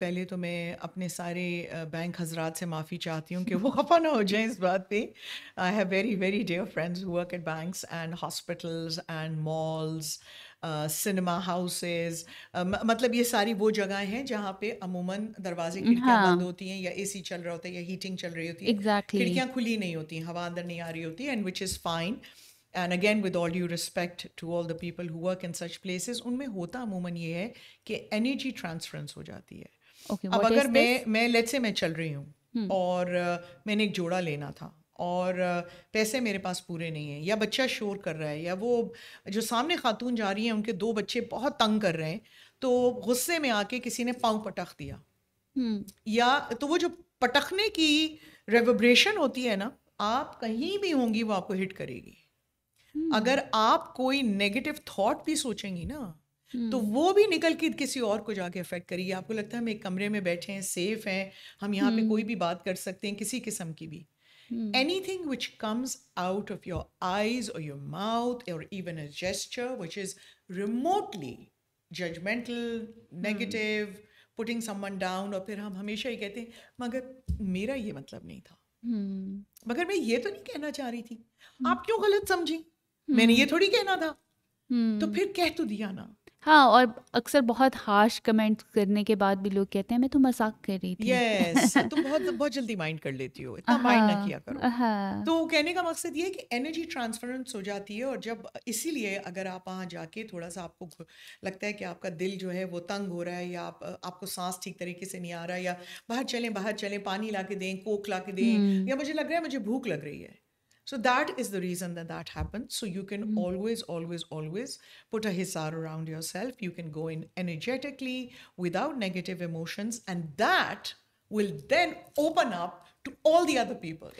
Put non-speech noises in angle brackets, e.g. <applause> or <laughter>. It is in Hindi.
पहले तो मैं अपने सारे बैंक हजरात से माफ़ी चाहती हूँ कि वो खफा <laughs> ना हो जाए इस बात पे I have very very dear friends who work at and and hospitals and cinema houses मतलब ये सारी वो जगह हैं जहाँ पे अमूमन दरवाजे खिड़कियाँ हाँ। बंद होती हैं या एसी चल रहा होता है या हीटिंग चल रही होती है exactly. खिड़कियाँ खुली नहीं होती हवा अंदर नहीं आ रही होती and which is fine and again with all you respect to all the people who work in such places उनमें होता अमूमन ये है कि एनर्जी ट्रांसफरेंस हो जाती है okay, अब अगर मैं मैं लेट से मैं चल रही हूँ hmm. और uh, मैंने एक जोड़ा लेना था और पैसे मेरे पास पूरे नहीं है या बच्चा शोर कर रहा है या वो जो सामने खातून जा रही है उनके दो बच्चे बहुत तंग कर रहे हैं तो गुस्से में आके किसी ने पाँव पटख दिया hmm. या तो वो जो पटखने की रेवब्रेशन होती है ना आप कहीं भी होंगी वो आपको हिट करेगी hmm. अगर आप कोई नेगेटिव थॉट भी सोचेंगी ना तो हम्म। वो भी निकल के किसी और को जाके अफेक्ट करिए आपको लगता है हम एक कमरे में बैठे हैं सेफ हैं हम यहाँ पे कोई हम्म। भी बात कर सकते हैं किसी किस्म की भी anything which comes out of your eyes और योर माउथ और even a gesture which is remotely judgmental negative putting someone down और फिर हम हमेशा ही कहते हैं मगर मेरा ये मतलब नहीं था hmm. मगर मैं ये तो नहीं कहना चाह रही थी hmm. आप क्यों गलत समझी hmm. मैंने ये थोड़ी कहना था तो फिर कह तो दिया ना हाँ और अक्सर बहुत हार्श कमेंट करने के बाद भी लोग कहते हैं मैं तो मजाक कर रही थी yes, <laughs> तुम बहुत बहुत जल्दी माइंड कर लेती हो इतना माइंड ना हाँ, किया करो हाँ। तो कहने का मकसद ये कि एनर्जी ट्रांसफरेंस हो जाती है और जब इसीलिए अगर आप वहाँ जाके थोड़ा सा आपको लगता है कि आपका दिल जो है वो तंग हो रहा है या आप आपको सांस ठीक तरीके से नहीं आ रहा या बाहर चलें बाहर चलें पानी ला के दें कोक ला के दें हम्म। या मुझे लग रहा है मुझे भूख लग रही है So that is the reason that that happens. So you can mm-hmm. always, always, always put a hisar around yourself. You can go in energetically without negative emotions, and that will then open up to all the other people.